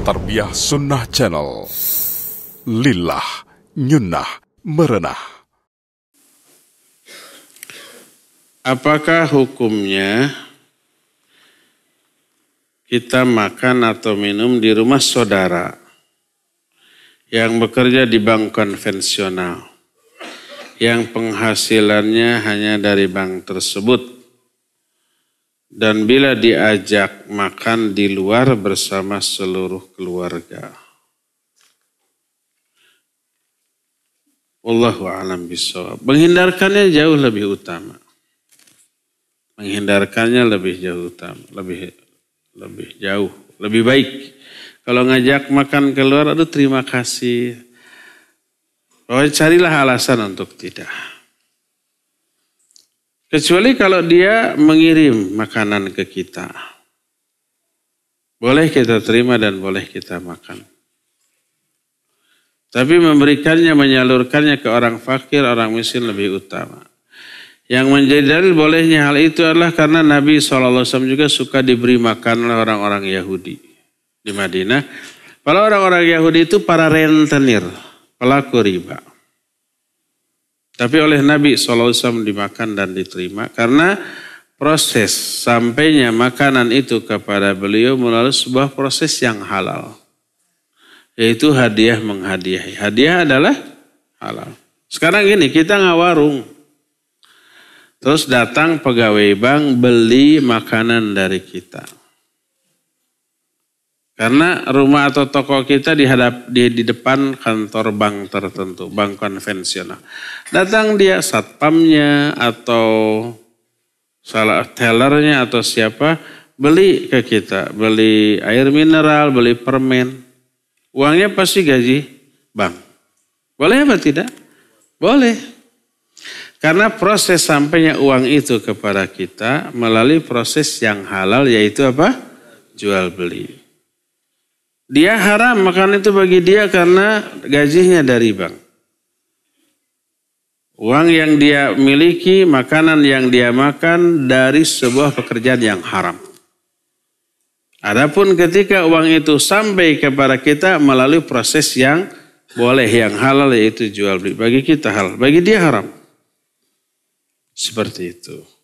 Tarbiyah Sunnah Channel. Lillah, nyunnah, merenah. Apakah hukumnya kita makan atau minum di rumah saudara yang bekerja di bank konvensional yang penghasilannya hanya dari bank tersebut? dan bila diajak makan di luar bersama seluruh keluarga. Wallahu alam bisawab. Menghindarkannya jauh lebih utama. Menghindarkannya lebih jauh utama, lebih lebih jauh, lebih baik. Kalau ngajak makan keluar, aduh terima kasih. Oh, carilah alasan untuk tidak. Kecuali kalau dia mengirim makanan ke kita. Boleh kita terima dan boleh kita makan. Tapi memberikannya, menyalurkannya ke orang fakir, orang miskin lebih utama. Yang menjadi dalil bolehnya hal itu adalah karena Nabi SAW juga suka diberi makan oleh orang-orang Yahudi di Madinah. Kalau orang-orang Yahudi itu para rentenir, pelaku riba. Tapi oleh Nabi SAW dimakan dan diterima karena proses sampainya makanan itu kepada beliau melalui sebuah proses yang halal. Yaitu hadiah menghadiahi. Hadiah adalah halal. Sekarang gini, kita nggak warung, Terus datang pegawai bank beli makanan dari kita. Karena rumah atau toko kita dihadap di, di depan kantor bank tertentu, bank konvensional. Datang dia satpamnya atau salah tellernya atau siapa beli ke kita, beli air mineral, beli permen. Uangnya pasti gaji bank. Boleh apa tidak? Boleh. Karena proses sampainya uang itu kepada kita melalui proses yang halal yaitu apa? Jual beli. Dia haram makan itu bagi dia karena gajinya dari bank. Uang yang dia miliki, makanan yang dia makan dari sebuah pekerjaan yang haram. Adapun ketika uang itu sampai kepada kita melalui proses yang boleh, yang halal yaitu jual beli. Bagi kita hal bagi dia haram. Seperti itu.